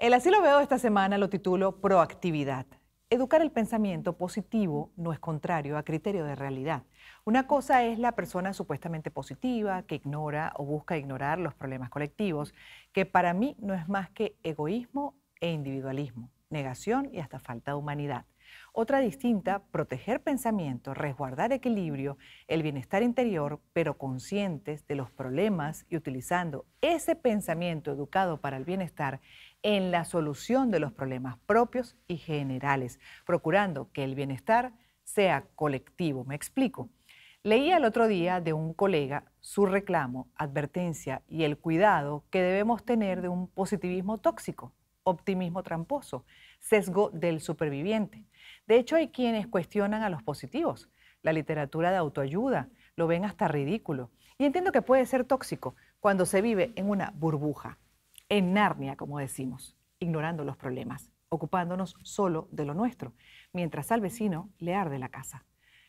El así lo veo esta semana lo titulo Proactividad. Educar el pensamiento positivo no es contrario a criterio de realidad. Una cosa es la persona supuestamente positiva que ignora o busca ignorar los problemas colectivos, que para mí no es más que egoísmo e individualismo, negación y hasta falta de humanidad. Otra distinta, proteger pensamiento, resguardar equilibrio, el bienestar interior, pero conscientes de los problemas y utilizando ese pensamiento educado para el bienestar en la solución de los problemas propios y generales, procurando que el bienestar sea colectivo. Me explico. Leía el otro día de un colega su reclamo, advertencia y el cuidado que debemos tener de un positivismo tóxico optimismo tramposo, sesgo del superviviente. De hecho, hay quienes cuestionan a los positivos, la literatura de autoayuda, lo ven hasta ridículo. Y entiendo que puede ser tóxico cuando se vive en una burbuja, en Narnia, como decimos, ignorando los problemas, ocupándonos solo de lo nuestro, mientras al vecino le arde la casa,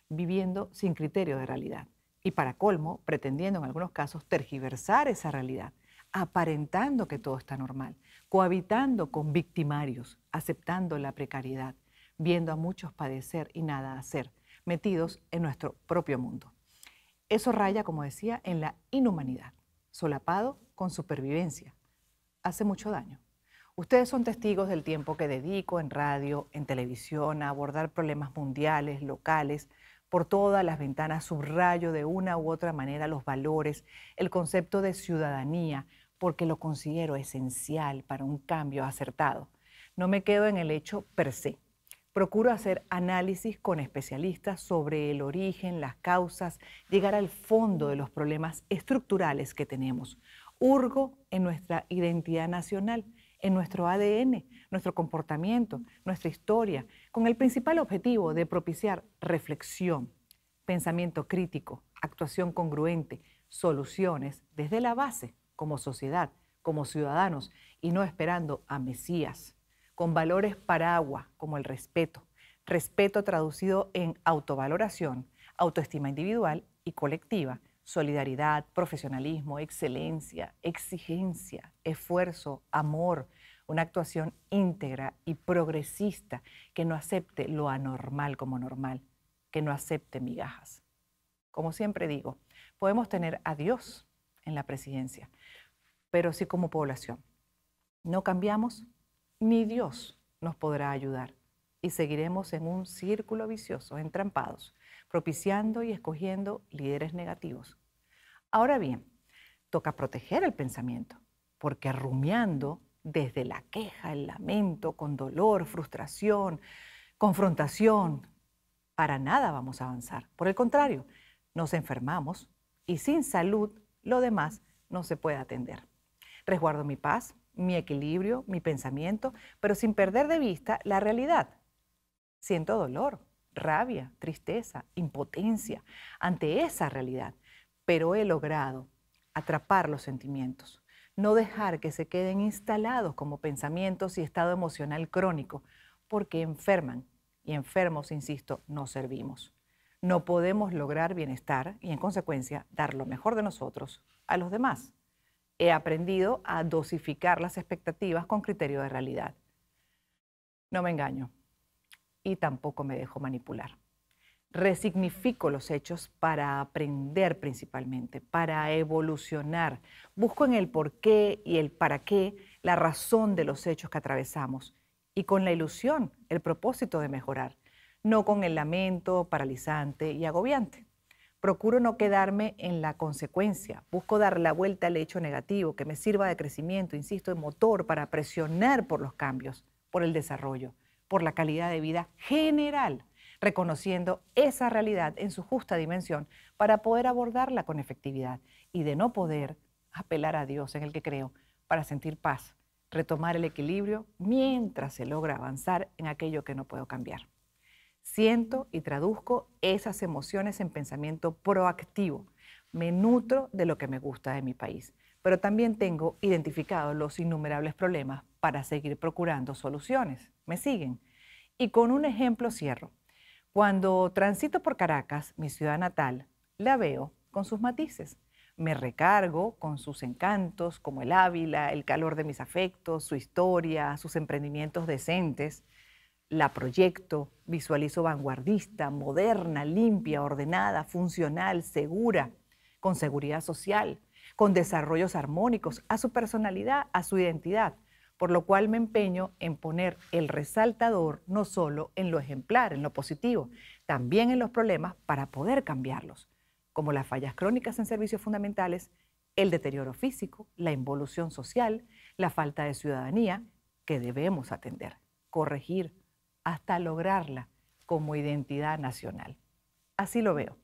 viviendo sin criterio de realidad y para colmo, pretendiendo en algunos casos tergiversar esa realidad aparentando que todo está normal, cohabitando con victimarios, aceptando la precariedad, viendo a muchos padecer y nada hacer, metidos en nuestro propio mundo. Eso raya, como decía, en la inhumanidad, solapado con supervivencia. Hace mucho daño. Ustedes son testigos del tiempo que dedico en radio, en televisión, a abordar problemas mundiales, locales, por todas las ventanas subrayo de una u otra manera los valores, el concepto de ciudadanía, porque lo considero esencial para un cambio acertado. No me quedo en el hecho per se. Procuro hacer análisis con especialistas sobre el origen, las causas, llegar al fondo de los problemas estructurales que tenemos. Urgo en nuestra identidad nacional en nuestro ADN, nuestro comportamiento, nuestra historia, con el principal objetivo de propiciar reflexión, pensamiento crítico, actuación congruente, soluciones desde la base, como sociedad, como ciudadanos, y no esperando a Mesías, con valores paraguas como el respeto, respeto traducido en autovaloración, autoestima individual y colectiva, solidaridad, profesionalismo, excelencia, exigencia, esfuerzo, amor, una actuación íntegra y progresista que no acepte lo anormal como normal, que no acepte migajas. Como siempre digo, podemos tener a Dios en la presidencia, pero sí como población no cambiamos, ni Dios nos podrá ayudar y seguiremos en un círculo vicioso, entrampados, propiciando y escogiendo líderes negativos. Ahora bien, toca proteger el pensamiento, porque rumiando desde la queja, el lamento, con dolor, frustración, confrontación, para nada vamos a avanzar. Por el contrario, nos enfermamos y sin salud lo demás no se puede atender. Resguardo mi paz, mi equilibrio, mi pensamiento, pero sin perder de vista la realidad. Siento dolor, rabia, tristeza, impotencia ante esa realidad, pero he logrado atrapar los sentimientos, no dejar que se queden instalados como pensamientos y estado emocional crónico, porque enferman y enfermos, insisto, no servimos. No podemos lograr bienestar y en consecuencia dar lo mejor de nosotros a los demás. He aprendido a dosificar las expectativas con criterio de realidad. No me engaño, y tampoco me dejo manipular. Resignifico los hechos para aprender principalmente, para evolucionar. Busco en el por qué y el para qué la razón de los hechos que atravesamos y con la ilusión, el propósito de mejorar, no con el lamento paralizante y agobiante. Procuro no quedarme en la consecuencia, busco dar la vuelta al hecho negativo que me sirva de crecimiento, insisto, de motor para presionar por los cambios, por el desarrollo por la calidad de vida general, reconociendo esa realidad en su justa dimensión para poder abordarla con efectividad y de no poder apelar a Dios en el que creo para sentir paz, retomar el equilibrio mientras se logra avanzar en aquello que no puedo cambiar. Siento y traduzco esas emociones en pensamiento proactivo. Me nutro de lo que me gusta de mi país, pero también tengo identificados los innumerables problemas para seguir procurando soluciones. ¿Me siguen? Y con un ejemplo cierro. Cuando transito por Caracas, mi ciudad natal, la veo con sus matices. Me recargo con sus encantos, como el Ávila, el calor de mis afectos, su historia, sus emprendimientos decentes. La proyecto, visualizo vanguardista, moderna, limpia, ordenada, funcional, segura, con seguridad social, con desarrollos armónicos, a su personalidad, a su identidad por lo cual me empeño en poner el resaltador no solo en lo ejemplar, en lo positivo, también en los problemas para poder cambiarlos, como las fallas crónicas en servicios fundamentales, el deterioro físico, la involución social, la falta de ciudadanía, que debemos atender, corregir, hasta lograrla como identidad nacional. Así lo veo.